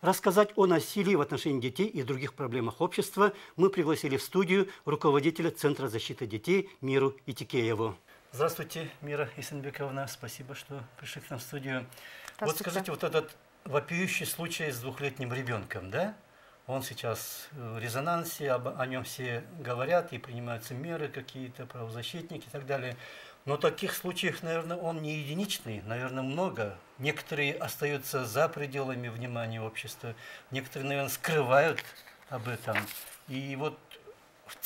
Рассказать о насилии в отношении детей и других проблемах общества мы пригласили в студию руководителя Центра защиты детей Миру Итикееву. Здравствуйте, Мира Исенбековна. Спасибо, что пришли к нам в студию. Вот скажите, вот этот вопиющий случай с двухлетним ребенком, да? Он сейчас в резонансе, об, о нем все говорят и принимаются меры какие-то, правозащитники и так далее. Но таких случаев, наверное, он не единичный, наверное, много. Некоторые остаются за пределами внимания общества, некоторые, наверное, скрывают об этом. И вот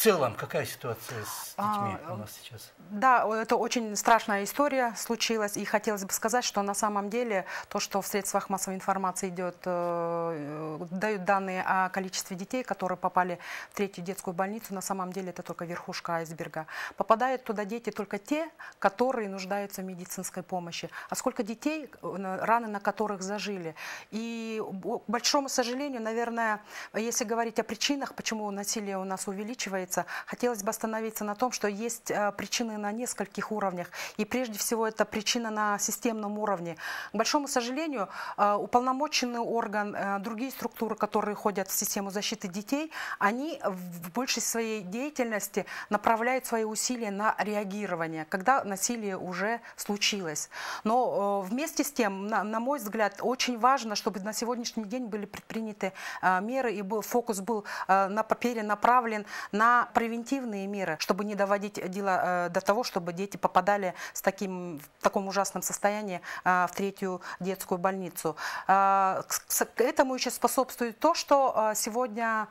целом какая ситуация с а, детьми а, у нас сейчас? Да, это очень страшная история случилась. И хотелось бы сказать, что на самом деле то, что в средствах массовой информации идет, э, э, дают данные о количестве детей, которые попали в третью детскую больницу, на самом деле это только верхушка айсберга. Попадают туда дети только те, которые нуждаются в медицинской помощи. А сколько детей, э, раны на которых зажили. И, к большому сожалению, наверное, если говорить о причинах, почему насилие у нас увеличивается, остановиться. Хотелось бы остановиться на том, что есть э, причины на нескольких уровнях. И прежде всего это причина на системном уровне. К большому сожалению, э, уполномоченный орган, э, другие структуры, которые ходят в систему защиты детей, они в большей своей деятельности направляют свои усилия на реагирование, когда насилие уже случилось. Но вместе с тем, на, на мой взгляд, очень важно, чтобы на сегодняшний день были предприняты меры и был, фокус был направлен на превентивные меры, чтобы не доводить дело э, до того, чтобы дети попадали с таким, в таком ужасном состоянии э, в третью детскую больницу. Э, к этому еще способствует то, что сегодня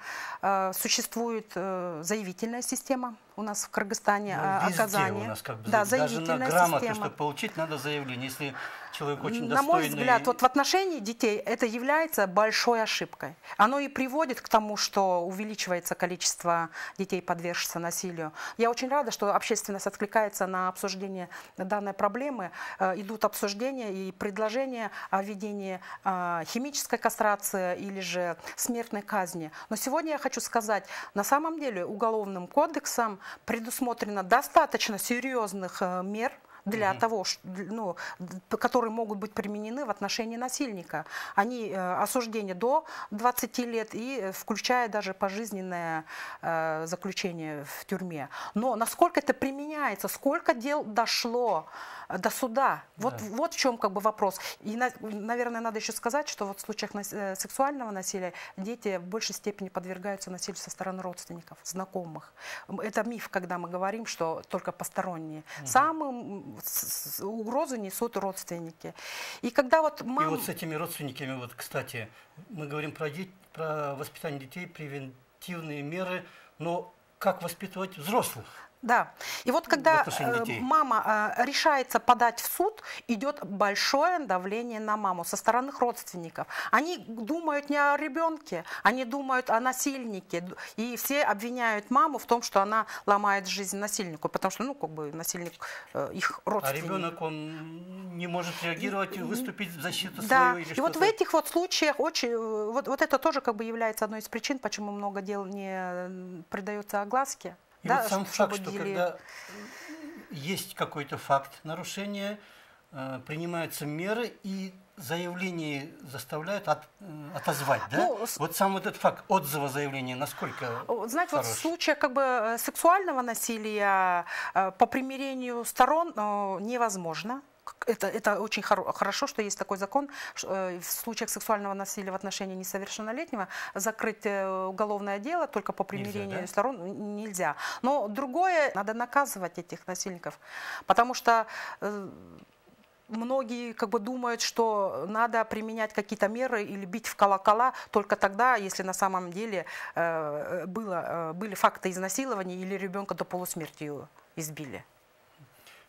существует заявительная система у нас в Кыргызстане ну, а, везде оказание. У нас как бы да, заявительная даже на грамоту, система. чтобы получить, надо заявление. Если человек очень достойный. На мой взгляд, вот в отношении детей это является большой ошибкой. Оно и приводит к тому, что увеличивается количество детей, подвергшихся насилию. Я очень рада, что общественность откликается на обсуждение данной проблемы. Э, идут обсуждения и предложения о введении э, химической кастрации или же смертной казни. Но сегодня я хочу сказать, на самом деле уголовным кодексом предусмотрено достаточно серьезных э, мер – для угу. того, ну, которые могут быть применены в отношении насильника. Они э, осуждение до 20 лет и э, включая даже пожизненное э, заключение в тюрьме. Но насколько это применяется, сколько дел дошло э, до суда, вот, да. вот в чем как бы вопрос. И, на, наверное, надо еще сказать, что вот в случаях нас, э, сексуального насилия дети в большей степени подвергаются насилию со стороны родственников, знакомых. Это миф, когда мы говорим, что только посторонние. Угу. Самым угрозу несут родственники. И когда вот мама, И вот с этими родственниками, вот, кстати, мы говорим про, дет... про воспитание детей, превентивные меры, но как воспитывать взрослых? Да. И вот когда э, мама э, решается подать в суд, идет большое давление на маму со стороны родственников. Они думают не о ребенке, они думают о насильнике. И все обвиняют маму в том, что она ломает жизнь насильнику, потому что, ну, как бы насильник э, их а родственник. А ребенок, он не может реагировать и, выступить в защиту да. свою или И вот в этих вот случаях очень, вот, вот это тоже как бы является одной из причин, почему много дел не придается огласке. И да, вот сам факт, что когда э, есть какой-то факт нарушения, э, принимаются меры и заявление заставляют от, э, отозвать, да? Ну, вот сам этот факт отзыва заявления, насколько Знаете, хорош? вот в случае как бы сексуального насилия по примирению сторон невозможно это, это очень хоро, хорошо, что есть такой закон э, в случаях сексуального насилия в отношении несовершеннолетнего. Закрыть э, уголовное дело только по примирению нельзя, да? сторон нельзя. Но другое, надо наказывать этих насильников, потому что э, многие как бы думают, что надо применять какие-то меры или бить в колокола только тогда, если на самом деле э, было, э, были факты изнасилования или ребенка до полусмерти избили.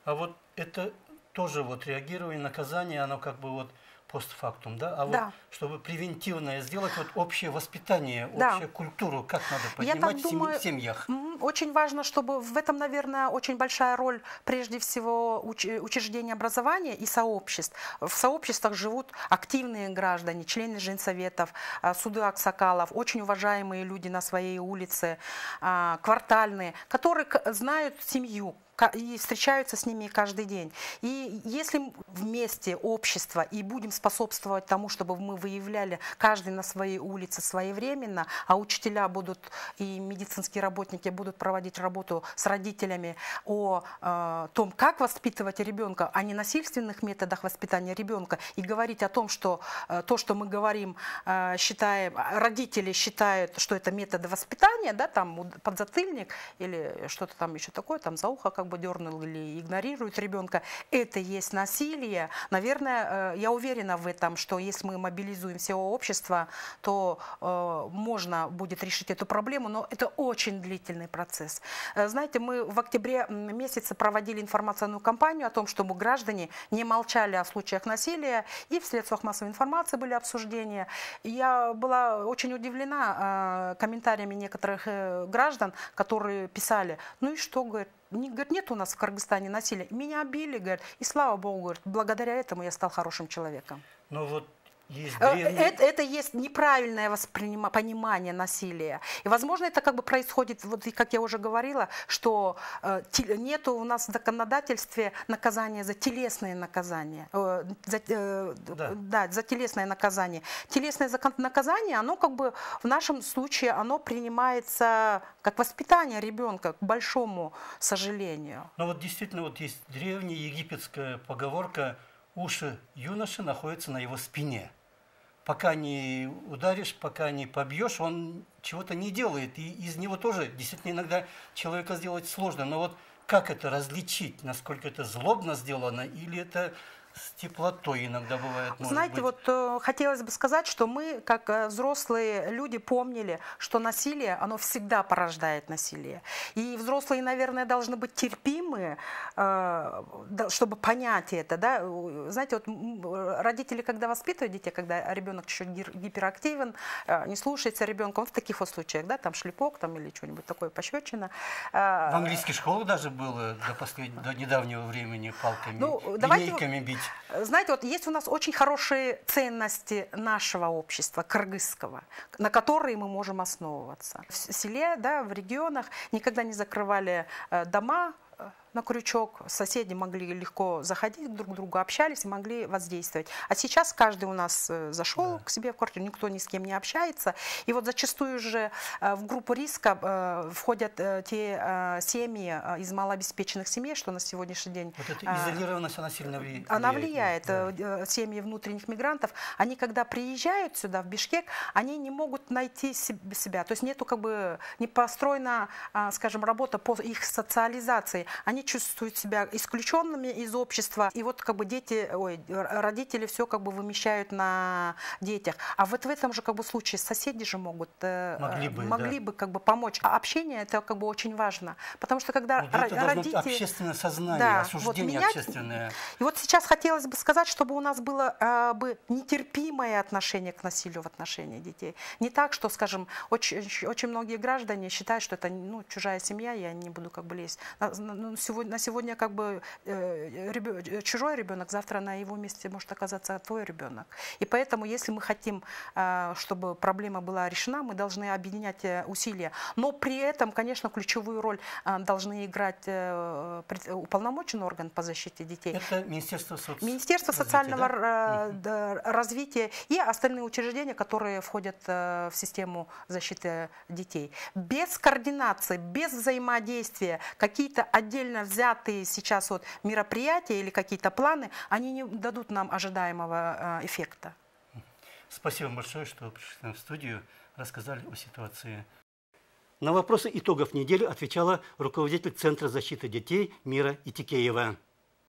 А вот это тоже вот реагирование, наказание, оно как бы вот постфактум, да? А вот чтобы превентивное сделать, вот общее воспитание, да. общую культуру, как надо поднимать Я так думаю, семьях? Очень важно, чтобы в этом, наверное, очень большая роль прежде всего уч учреждений образования и сообществ. В сообществах живут активные граждане, члены женсоветов, а, суды Аксакалов, очень уважаемые люди на своей улице, а, квартальные, которые знают семью, и встречаются с ними каждый день. И если вместе общество и будем способствовать тому, чтобы мы выявляли каждый на своей улице своевременно, а учителя будут и медицинские работники будут проводить работу с родителями о э, том, как воспитывать ребенка, а не насильственных методах воспитания ребенка, и говорить о том, что э, то, что мы говорим, э, считаем, родители считают, что это методы воспитания, да, там подзатыльник или что-то там еще такое, там за ухо, как как бы дернул или игнорирует ребенка, это есть насилие. Наверное, э, я уверена в этом, что если мы мобилизуем все общество, то э, можно будет решить эту проблему, но это очень длительный процесс. Э, знаете, мы в октябре месяце проводили информационную кампанию о том, чтобы граждане не молчали о случаях насилия, и в средствах массовой информации были обсуждения. Я была очень удивлена комментариями некоторых граждан, которые писали, ну и что, говорит, Говорит, нет у нас в Кыргызстане насилия. Меня били, говорит, и слава богу, говорит, благодаря этому я стал хорошим человеком. Ну вот есть э, это, это есть неправильное воспринимание, понимание насилия. И, возможно, это как бы происходит, вот, как я уже говорила, что э, нету у нас в законодательстве наказания за телесные наказания. Э, за, э, да. да, за телесное наказание. Телесное наказание, оно как бы в нашем случае, оно принимается как воспитание ребенка, к большому сожалению. Ну вот действительно, вот есть древняя египетская поговорка – уши юноши находятся на его спине. Пока не ударишь, пока не побьешь, он чего-то не делает. И из него тоже действительно иногда человека сделать сложно. Но вот как это различить, насколько это злобно сделано или это с теплотой иногда бывает. Знаете, быть. вот э, хотелось бы сказать, что мы, как э, взрослые люди, помнили, что насилие, оно всегда порождает насилие. И взрослые, наверное, должны быть терпимы, э, чтобы понять это. Да? Знаете, вот родители, когда воспитывают детей, когда ребенок еще гиперактивен, не слушается ребенка, он в таких вот случаях, да, там шлепок там, или что-нибудь такое, пощечина. В английских школах даже было до, последнего, до недавнего времени палками, ну, давайте, бить. Э, знаете, вот есть у нас очень хорошие ценности нашего общества, кыргызского, на которые мы можем основываться. В селе, да, в регионах никогда не закрывали э, дома, э, на крючок, соседи могли легко заходить друг к другу, общались и могли воздействовать. А сейчас каждый у нас э, зашел да. к себе в квартиру, никто ни с кем не общается. И вот зачастую же э, в группу риска э, входят те семьи из малообеспеченных семей, что на сегодняшний день... Вот эта изолированность, она сильно влияет. Она влияет. Да. Семьи внутренних мигрантов, они когда приезжают сюда, в Бишкек, они не могут найти себя. То есть нету как бы, не построена, а, скажем, работа по их социализации. Они чувствуют себя исключенными из общества. И вот как бы дети, ой, родители все как бы вымещают на детях. А вот в этом же как бы случае соседи же могут э, могли бы, могли да. бы как бы помочь. А общение это как бы очень важно, потому что когда вот угу. родители общественное сознание, да, осуждение вот меня... общественное. И вот сейчас хотелось бы сказать, чтобы у нас было э, бы нетерпимое отношение к насилию в отношении детей. Не так, что, скажем, очень, очень многие граждане считают, что это ну, чужая семья, я не буду как бы лезть. Ну, сегодня, на сегодня как бы э, ребё, э, чужой ребенок, завтра на его месте может оказаться твой ребенок. И поэтому, если мы хотим, э, чтобы проблема была решена, мы должны объединять э, усилия. Но при этом, конечно, ключевую роль э, должны играть э, уполномоченный орган по защите детей. Это Министерство, соц... Министерство социального развития, э, да? развития и остальные учреждения, которые входят в систему защиты детей. Без координации, без взаимодействия, какие-то отдельно взятые сейчас вот мероприятия или какие-то планы, они не дадут нам ожидаемого э, эффекта. Спасибо большое, что пришли в студию, рассказали о ситуации. На вопросы итогов недели отвечала руководитель Центра защиты детей Мира Итикеева.